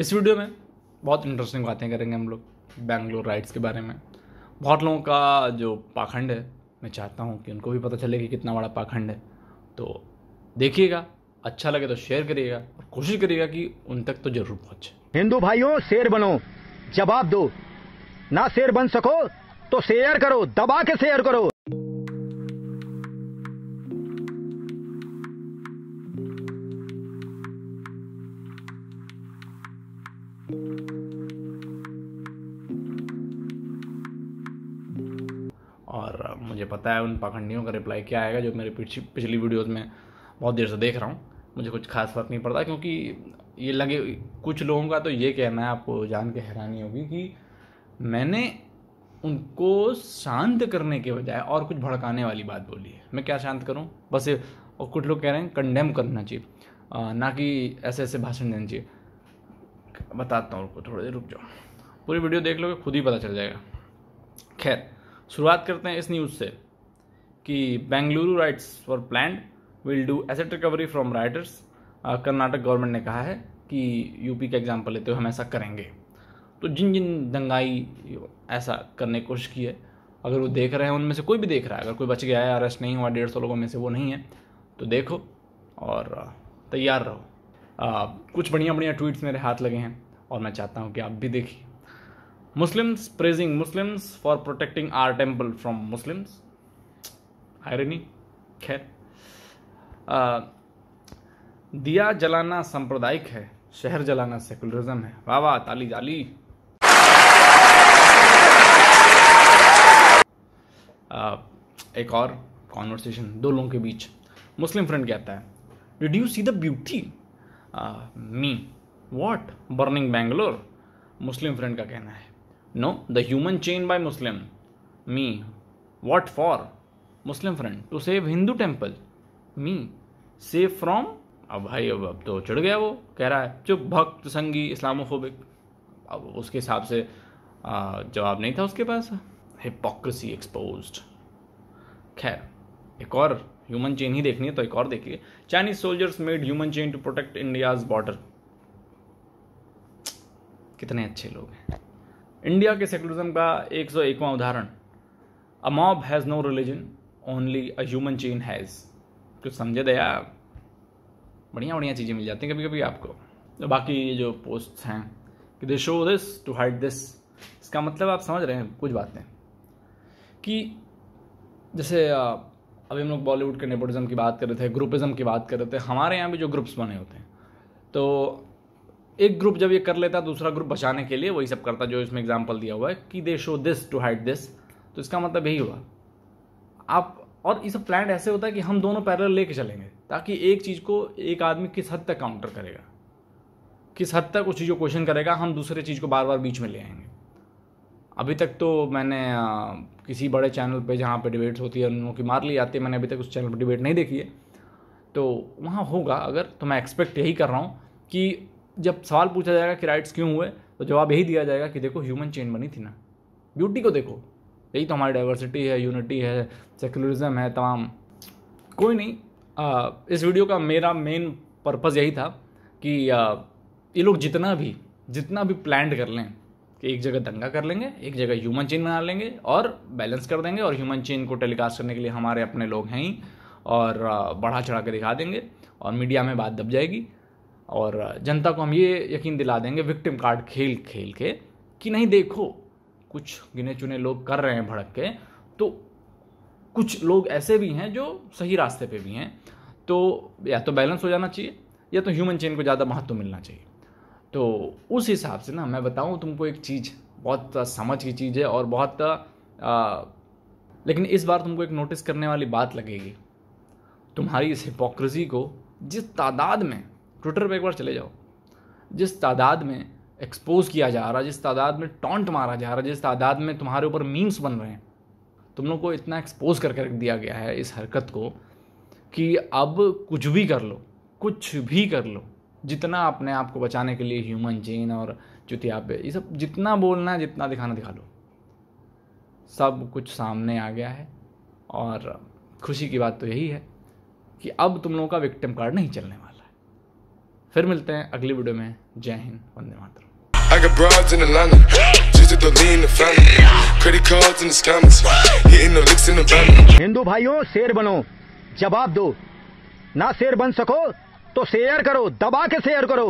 इस वीडियो में बहुत इंटरेस्टिंग बातें करेंगे हम लोग बैंगलोर राइड्स के बारे में बहुत लोगों का जो पाखंड है मैं चाहता हूँ कि उनको भी पता चले कि कितना बड़ा पाखंड है तो देखिएगा अच्छा लगे तो शेयर करिएगा और कोशिश करिएगा कि उन तक तो जरूर पहुंचे हिंदू भाइयों शेर बनो जवाब दो ना शेर बन सको तो शेयर करो दबा के शेयर करो और uh, मुझे पता है उन पाखंडियों का रिप्लाई क्या आएगा जो मेरे पिछली पिछली वीडियोज़ में बहुत देर से देख रहा हूँ मुझे कुछ खास फर्क नहीं पड़ता क्योंकि ये लगे कुछ लोगों का तो ये कहना है आपको जान के हैरानी होगी कि मैंने उनको शांत करने के बजाय और कुछ भड़काने वाली बात बोली है मैं क्या शांत करूँ बस और कुछ लोग कह रहे हैं कंडेम करना चाहिए uh, ना कि ऐसे ऐसे भाषण देना चाहिए बताता हूँ उनको थोड़ी देर रुक जाओ पूरी वीडियो देख लोगे खुद ही पता चल जाएगा खैर शुरुआत करते हैं इस न्यूज़ से कि Bengaluru riots for plan will do asset recovery from rioters Karnataka government ने कहा है कि यूपी का एग्जाम्पल लेते हुए हम ऐसा करेंगे तो जिन जिन दंगाई ऐसा करने की कोशिश की है अगर वो देख रहे हैं उनमें से कोई भी देख रहा है अगर कोई बच गया है अरेस्ट नहीं हुआ डेढ़ सौ लोगों में से वो नहीं है तो देखो और तैयार रहो कुछ बढ़िया बढ़िया ट्वीट्स मेरे हाथ लगे हैं और मैं चाहता हूँ कि आप भी देखिए Muslims praising Muslims for protecting our temple from Muslims irony खैर दिया जलाना सांप्रदायिक है शहर जलाना सेकुलरिज्म है वाह वाह ताली जाली एक और कॉन्वर्सेशन दो लोगों के बीच मुस्लिम फ्रेंड कहता है did you see the beauty me what burning Bangalore Muslim friend का कहना है no the human chain by Muslim me what for Muslim friend to save Hindu temple me save from अब भाई अब अब तो चढ़ गया वो कह रहा है चुप भक्त संगी इस्लामोफोबिक अब उसके हिसाब से जवाब नहीं था उसके पास हिपोक्रेसी एक्सपोज खैर एक और ह्यूमन चेन ही देखनी है तो एक और देखिए Chinese soldiers made human chain to protect India's border कितने अच्छे लोग हैं इंडिया के सेकुलरिज्म का एक सौ एकवा उदाहरण a mob has no religion only a human chain has कुछ समझे दया बढ़िया बढ़िया चीज़ें मिल जाती हैं कभी कभी आपको तो बाकी ये जो पोस्ट हैं कि they show this to hide this इसका मतलब आप समझ रहे हैं कुछ बातें कि जैसे अभी हम लोग बॉलीवुड के नेपोटिज्म की बात कर रहे थे ग्रुपिज़्म की बात कर रहे थे हमारे यहाँ भी जो ग्रुप्स बने होते हैं तो एक ग्रुप जब ये कर लेता है दूसरा ग्रुप बचाने के लिए वही सब करता जो इसमें एग्जाम्पल दिया हुआ है कि they show this to hide this तो इसका मतलब यही हुआ आप और ये सब प्लान ऐसे होता है कि हम दोनों पैरल लेके चलेंगे ताकि एक चीज़ को एक आदमी किस हद तक काउंटर करेगा किस हद तक उस चीज़ को क्वेश्चन करेगा हम दूसरे चीज़ को बार बार बीच में ले आएंगे अभी तक तो मैंने किसी बड़े चैनल पे जहाँ पे डिबेट्स होती है उन लोगों की मार ली जाती है मैंने अभी तक उस चैनल पर डिबेट नहीं देखी है तो वहाँ होगा अगर तो मैं एक्सपेक्ट यही कर रहा हूँ कि जब सवाल पूछा जाएगा कि राइट्स क्यों हुए तो जवाब यही दिया जाएगा कि देखो ह्यूमन चेन बनी थी ना ब्यूटी को देखो यही तो हमारी डाइवर्सिटी है यूनिटी है सेकुलरिज्म है तमाम कोई नहीं आ, इस वीडियो का मेरा मेन पर्पज़ यही था कि आ, ये लोग जितना भी जितना भी प्लान कर लें कि एक जगह दंगा कर लेंगे एक जगह ह्यूमन चेन बना लेंगे और बैलेंस कर देंगे और ह्यूमन चेन को टेलीकास्ट करने के लिए हमारे अपने लोग हैं ही और बढ़ा चढ़ा के दिखा देंगे और मीडिया में बात दब जाएगी और जनता को हम ये यकीन दिला देंगे विक्टिम कार्ड खेल खेल के कि नहीं देखो कुछ गिने चुने लोग कर रहे हैं भड़क के तो कुछ लोग ऐसे भी हैं जो सही रास्ते पे भी हैं तो या तो बैलेंस हो जाना चाहिए या तो ह्यूमन चेन को ज़्यादा महत्व मिलना चाहिए तो उस हिसाब से ना मैं बताऊँ तुमको एक चीज़ बहुत समझ की चीज़ है और बहुत आ, लेकिन इस बार तुमको एक नोटिस करने वाली बात लगेगी तुम्हारी इस हिपोक्रेसी को जिस तादाद में ट्विटर पर एक बार चले जाओ जिस तादाद में एक्सपोज किया जा रहा जिस तादाद में टॉन्ट मारा जा रहा जिस तादाद में तुम्हारे ऊपर मीम्स बन रहे हैं तुम लोग को इतना एक्सपोज करके रख दिया गया है इस हरकत को कि अब कुछ भी कर लो कुछ भी कर लो जितना अपने आप को बचाने के लिए ह्यूमन चेन और चुतिया पे ये सब जितना बोलना है जितना दिखाना दिखा लो सब कुछ सामने आ गया है और खुशी की बात तो यही है कि अब तुम लोगों का विक्टिम कार्ड नहीं चलने वाला है फिर मिलते हैं अगली वीडियो में जय हिंद वंदे मातरम I got broads in Atlanta, just to the in the family, credit cards in the scammers, hitting the licks in the van. Hindu भाइयों शेर बनो जवाब do. Na share ban sakho, तो शेयर करो दबा के शेयर करो